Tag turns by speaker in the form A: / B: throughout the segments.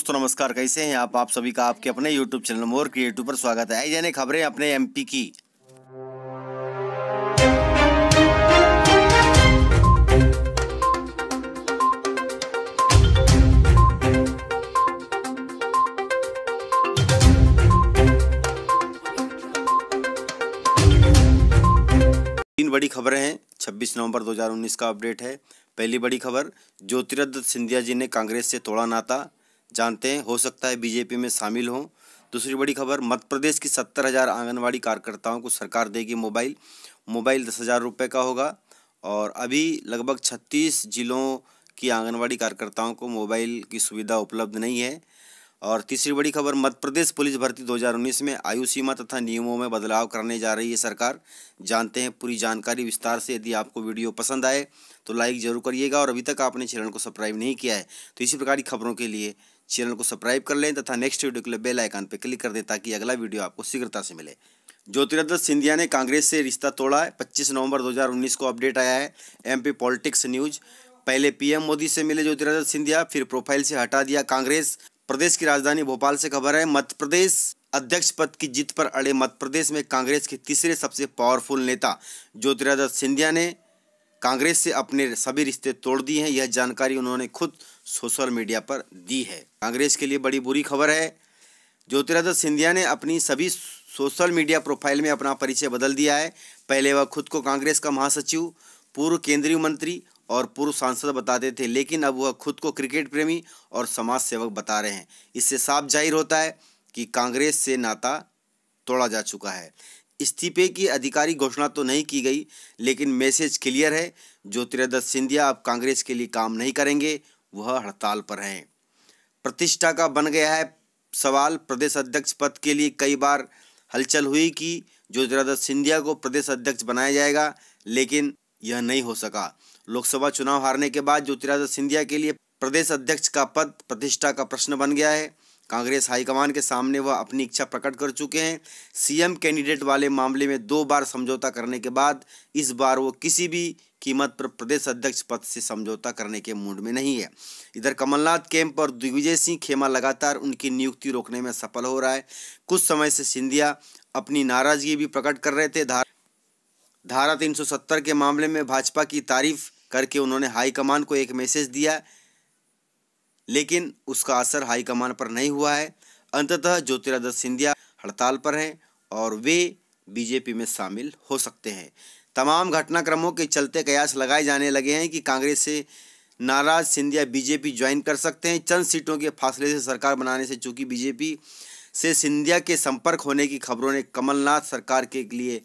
A: दोस्तों नमस्कार कैसे हैं आप आप सभी का आपके अपने यूट्यूब चैनल मोर क्रिएटिव पर स्वागत है आई जाने खबरें अपने एमपी की तीन बड़ी खबरें हैं 26 नवंबर 2019 का अपडेट है पहली बड़ी खबर ज्योतिरादित्य सिंधिया जी ने कांग्रेस से तोड़ा नाता जानते हैं हो सकता है बीजेपी में शामिल हों दूसरी बड़ी खबर मध्य प्रदेश की सत्तर हज़ार आंगनबाड़ी कार्यकर्ताओं को सरकार देगी मोबाइल मोबाइल दस हज़ार रुपये का होगा और अभी लगभग छत्तीस जिलों की आंगनबाड़ी कार्यकर्ताओं को मोबाइल की सुविधा उपलब्ध नहीं है और तीसरी बड़ी खबर मध्य प्रदेश पुलिस भर्ती 2019 में आयु सीमा तथा नियमों में बदलाव करने जा रही है सरकार जानते हैं पूरी जानकारी विस्तार से यदि आपको वीडियो पसंद आए तो लाइक ज़रूर करिएगा और अभी तक आपने चैनल को सब्सक्राइब नहीं किया है तो इसी प्रकार की खबरों के लिए चैनल को सब्सक्राइब कर लें तथा नेक्स्ट वीडियो के लिए बेल आइकन पर क्लिक कर दें ताकि अगला वीडियो आपको शीघ्रता से मिले ज्योतिरादित्य सिंधिया ने कांग्रेस से रिश्ता तोड़ा है पच्चीस नवंबर 2019 को अपडेट आया है एमपी पॉलिटिक्स न्यूज पहले पीएम मोदी से मिले ज्योतिरादित्य सिंधिया फिर प्रोफाइल से हटा दिया कांग्रेस प्रदेश की राजधानी भोपाल से खबर है मध्य प्रदेश अध्यक्ष पद की जीत पर अड़े मध्य प्रदेश में कांग्रेस के तीसरे सबसे पावरफुल नेता ज्योतिरादित्य सिंधिया ने कांग्रेस से अपने सभी रिश्ते तोड़ दिए हैं यह जानकारी उन्होंने खुद सोशल मीडिया पर दी है कांग्रेस के लिए बड़ी बुरी खबर है ज्योतिरादित्य सिंधिया ने अपनी सभी सोशल मीडिया प्रोफाइल में अपना परिचय बदल दिया है पहले वह खुद को कांग्रेस का महासचिव पूर्व केंद्रीय मंत्री और पूर्व सांसद बताते थे लेकिन अब वह खुद को क्रिकेट प्रेमी और समाज सेवक बता रहे हैं इससे साफ जाहिर होता है कि कांग्रेस से नाता तोड़ा जा चुका है इस्तीफे की आधिकारिक घोषणा तो नहीं की गई लेकिन मैसेज क्लियर है ज्योतिरादित्य सिंधिया अब कांग्रेस के लिए काम नहीं करेंगे वह हड़ताल पर हैं प्रतिष्ठा का बन गया है सवाल प्रदेश अध्यक्ष पद के लिए कई बार हलचल हुई कि ज्योतिरादित्य सिंधिया को प्रदेश अध्यक्ष बनाया जाएगा लेकिन यह नहीं हो सका लोकसभा चुनाव हारने के बाद ज्योतिरादित्य सिंधिया के लिए प्रदेश अध्यक्ष का पद प्रतिष्ठा का प्रश्न बन गया है कांग्रेस हाईकमान के सामने वह अपनी इच्छा प्रकट कर चुके हैं सीएम कैंडिडेट वाले मामले में दो बार समझौता करने के बाद इस बार वो किसी भी कीमत पर प्रदेश अध्यक्ष पद से समझौता करने के मूड में नहीं है इधर कमलनाथ कैंप पर दिग्विजय सिंह खेमा लगातार उनकी नियुक्ति रोकने में सफल हो रहा है कुछ समय से सिंधिया अपनी नाराजगी भी प्रकट कर रहे थे धारा तीन के मामले में भाजपा की तारीफ करके उन्होंने हाईकमान को एक मैसेज दिया लेकिन उसका असर हाईकमान पर नहीं हुआ है अंततः ज्योतिरादित्य सिंधिया हड़ताल पर हैं और वे बीजेपी में शामिल हो सकते हैं तमाम घटनाक्रमों के चलते कयास लगाए जाने लगे हैं कि कांग्रेस से नाराज सिंधिया बीजेपी ज्वाइन कर सकते हैं चंद सीटों के फासले से सरकार बनाने से चूंकि बीजेपी से सिंधिया के संपर्क होने की खबरों ने कमलनाथ सरकार के लिए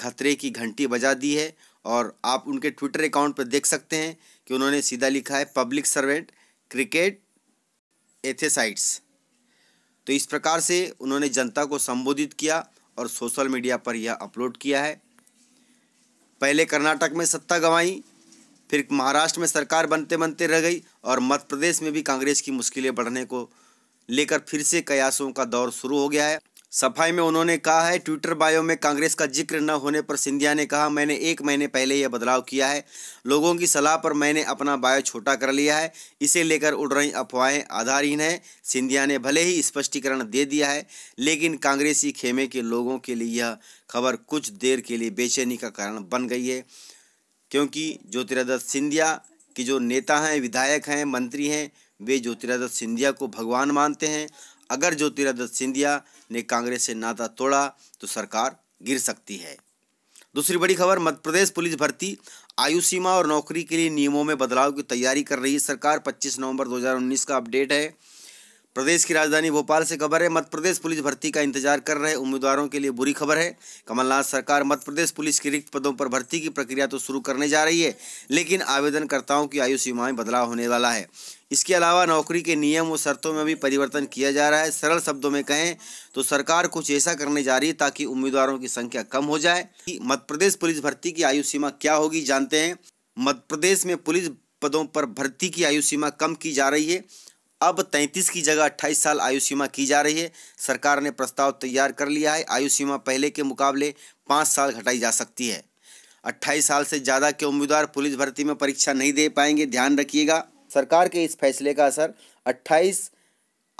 A: खतरे की घंटी बजा दी है और आप उनके ट्विटर अकाउंट पर देख सकते हैं कि उन्होंने सीधा लिखा है पब्लिक सर्वेंट क्रिकेट एथेसाइट्स तो इस प्रकार से उन्होंने जनता को संबोधित किया और सोशल मीडिया पर यह अपलोड किया है पहले कर्नाटक में सत्ता गंवाई फिर महाराष्ट्र में सरकार बनते बनते रह गई और मध्य प्रदेश में भी कांग्रेस की मुश्किलें बढ़ने को लेकर फिर से कयासों का दौर शुरू हो गया है सफाई में उन्होंने कहा है ट्विटर बायो में कांग्रेस का जिक्र न होने पर सिंधिया ने कहा मैंने एक महीने पहले यह बदलाव किया है लोगों की सलाह पर मैंने अपना बायो छोटा कर लिया है इसे लेकर उड़ रही अफवाहें आधारहीन हैं सिंधिया ने भले ही स्पष्टीकरण दे दिया है लेकिन कांग्रेसी खेमे के लोगों के लिए यह खबर कुछ देर के लिए बेचैनी का कारण बन गई है क्योंकि ज्योतिरादित्य सिंधिया के जो नेता हैं विधायक हैं मंत्री हैं वे ज्योतिरादित्य सिंधिया को भगवान मानते हैं अगर ज्योतिरादित्य सिंधिया ने कांग्रेस से नाता तोड़ा तो सरकार गिर सकती है दूसरी बड़ी खबर मध्य प्रदेश पुलिस भर्ती आयु सीमा और नौकरी के लिए नियमों में बदलाव की तैयारी कर रही सरकार 25 नवंबर 2019 का अपडेट है प्रदेश की राजधानी भोपाल से खबर है मध्य प्रदेश पुलिस भर्ती का इंतजार कर रहे उम्मीदवारों के लिए बुरी खबर है कमलनाथ सरकार मध्य प्रदेश पुलिस के रिक्त पदों पर भर्ती की प्रक्रिया तो शुरू करने जा रही है लेकिन आवेदनकर्ताओं की आयु सीमा में बदलाव होने वाला है इसके अलावा नौकरी के नियम और शर्तों में भी परिवर्तन किया जा रहा है सरल शब्दों में कहें तो सरकार कुछ ऐसा करने जा रही है ताकि उम्मीदवारों की संख्या कम हो जाए मध्य प्रदेश पुलिस भर्ती की आयु सीमा क्या होगी जानते हैं मध्य प्रदेश में पुलिस पदों पर भर्ती की आयु सीमा कम की जा रही है अब 33 की जगह 28 साल आयु सीमा की जा रही है सरकार ने प्रस्ताव तैयार कर लिया है आयु सीमा पहले के मुकाबले पाँच साल घटाई जा सकती है 28 साल से ज़्यादा के उम्मीदवार पुलिस भर्ती में परीक्षा नहीं दे पाएंगे ध्यान रखिएगा सरकार के इस फैसले का असर 28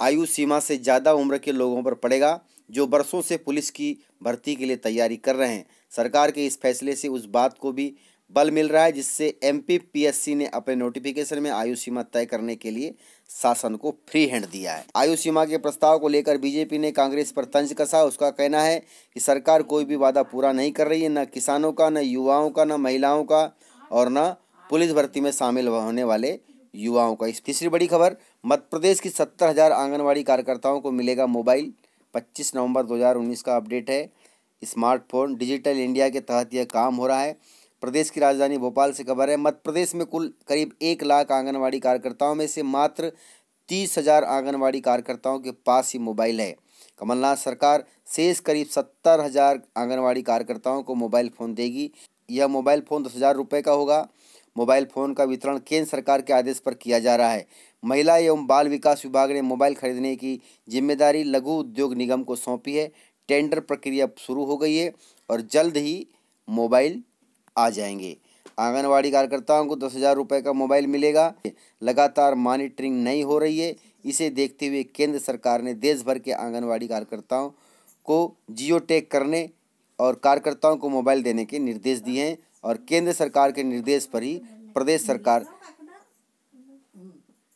A: आयु सीमा से ज़्यादा उम्र के लोगों पर पड़ेगा जो बरसों से पुलिस की भर्ती के लिए तैयारी कर रहे हैं सरकार के इस फैसले से उस बात को भी बल मिल रहा है जिससे एमपीपीएससी ने अपने नोटिफिकेशन में आयु सीमा तय करने के लिए शासन को फ्री हैंड दिया है आयु सीमा के प्रस्ताव को लेकर बीजेपी ने कांग्रेस पर तंज कसा उसका कहना है कि सरकार कोई भी वादा पूरा नहीं कर रही है न किसानों का न युवाओं का न महिलाओं का और न पुलिस भर्ती में शामिल होने वाले युवाओं का तीसरी बड़ी खबर मध्य प्रदेश की सत्तर हज़ार आंगनबाड़ी कार्यकर्ताओं को मिलेगा मोबाइल 25 नवंबर 2019 का अपडेट है स्मार्टफोन डिजिटल इंडिया के तहत यह काम हो रहा है प्रदेश की राजधानी भोपाल से खबर है मध्य प्रदेश में कुल करीब एक लाख आंगनवाड़ी कार्यकर्ताओं में से मात्र तीस हजार आंगनवाड़ी कार्यकर्ताओं के पास ही मोबाइल है कमलनाथ सरकार शेष करीब सत्तर हजार आंगनवाड़ी कार्यकर्ताओं को मोबाइल फ़ोन देगी यह मोबाइल फ़ोन दस हज़ार रुपये का होगा मोबाइल फ़ोन का वितरण केंद्र सरकार के आदेश पर किया जा रहा है महिला एवं बाल विकास विभाग ने मोबाइल खरीदने की जिम्मेदारी लघु उद्योग निगम को सौंपी है टेंडर प्रक्रिया शुरू हो गई है और जल्द ही मोबाइल आ जाएंगे आंगनवाड़ी कार्यकर्ताओं को दस हज़ार रुपये का मोबाइल मिलेगा लगातार मॉनिटरिंग नहीं हो रही है इसे देखते हुए केंद्र सरकार ने देश भर के आंगनवाड़ी कार्यकर्ताओं को जियो टैग करने और कार्यकर्ताओं को मोबाइल देने के निर्देश दिए हैं और केंद्र सरकार के निर्देश पर ही प्रदेश सरकार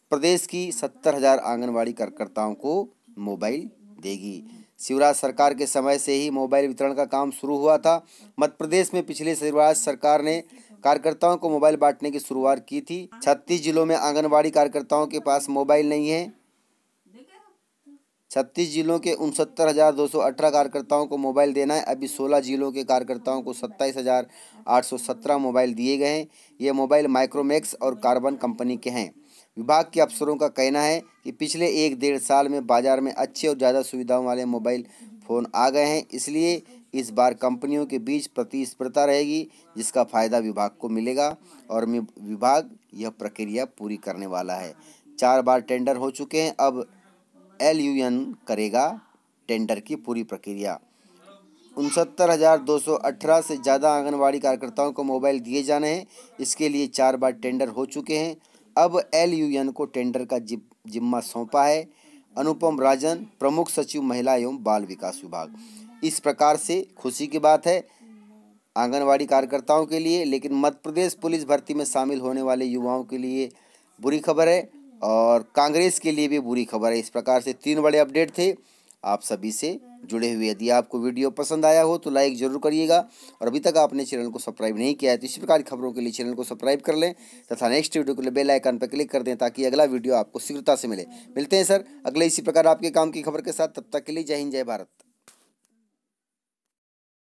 A: प्रदेश की सत्तर हज़ार आंगनबाड़ी कार्यकर्ताओं को मोबाइल देगी शिवराज सरकार के समय से ही मोबाइल वितरण का काम शुरू हुआ था मध्य प्रदेश में पिछले शिवराज सरकार ने कार्यकर्ताओं को मोबाइल बांटने की शुरुआत की थी छत्तीस जिलों में आंगनबाड़ी कार्यकर्ताओं के पास मोबाइल नहीं है छत्तीस जिलों के उनसत्तर हज़ार दो सौ अठारह कार्यकर्ताओं को मोबाइल देना है अभी सोलह जिलों के कार्यकर्ताओं को सत्ताईस हज़ार आठ सौ सत्रह मोबाइल दिए गए हैं ये मोबाइल माइक्रोमैक्स और कार्बन कंपनी के हैं विभाग के अफसरों का कहना है कि पिछले एक डेढ़ साल में बाजार में अच्छे और ज़्यादा सुविधाओं वाले मोबाइल फ़ोन आ गए हैं इसलिए इस बार कंपनियों के बीच प्रतिस्पर्धा रहेगी जिसका फ़ायदा विभाग को मिलेगा और विभाग यह प्रक्रिया पूरी करने वाला है चार बार टेंडर हो चुके हैं अब एल करेगा टेंडर की पूरी प्रक्रिया उनसत्तर हज़ार दो सौ अठारह से ज़्यादा आंगनबाड़ी कार्यकर्ताओं को मोबाइल दिए जाने हैं इसके लिए चार बार टेंडर हो चुके हैं अब एल यू एन को टेंडर का जिम्मा सौंपा है अनुपम राजन प्रमुख सचिव महिला एवं बाल विकास विभाग इस प्रकार से खुशी की बात है आंगनवाड़ी कार्यकर्ताओं के लिए लेकिन मध्य प्रदेश पुलिस भर्ती में शामिल होने वाले युवाओं के लिए बुरी खबर है और कांग्रेस के लिए भी बुरी खबर है इस प्रकार से तीन बड़े अपडेट थे आप सभी से जुड़े हुए यदि आपको वीडियो पसंद आया हो तो लाइक जरूर करिएगा और अभी तक आपने चैनल को सब्सक्राइब नहीं किया है तो इसी प्रकार की खबरों के लिए चैनल को सब्सक्राइब कर लें तथा नेक्स्ट वीडियो के लिए बेल आइकन पर क्लिक कर दें ताकि अगला वीडियो आपको शीघ्रता से मिले मिलते हैं सर अगले इसी प्रकार आपके काम की खबर के साथ तब तक के लिए जय हिंद जय भारत